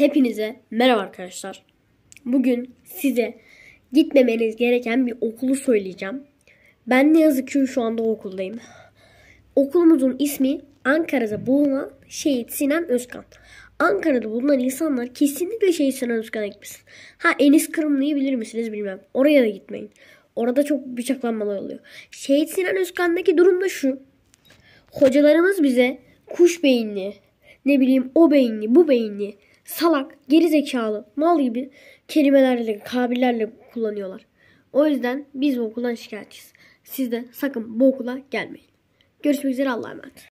Hepinize merhaba arkadaşlar. Bugün size gitmemeniz gereken bir okulu söyleyeceğim. Ben ne yazık ki şu anda okuldayım. Okulumuzun ismi Ankara'da bulunan Şehit Sinan Özkan. Ankara'da bulunan insanlar kesinlikle Şehit Sinan Özkan'a gitmesin. Ha Enis Kırımlı'yı bilir misiniz bilmem. Oraya da gitmeyin. Orada çok bıçaklanmalar oluyor. Şehit Sinan Özkan'daki durum da şu. Hocalarımız bize kuş beyinli, ne bileyim o beyinli, bu beyinli salak, gerizekalı, mal gibi kelimelerle, kabirlerle kullanıyorlar. O yüzden biz bu okuldan şikayetçiyiz. Siz de sakın bu okula gelmeyin. Görüşmek üzere Allah'a emanet.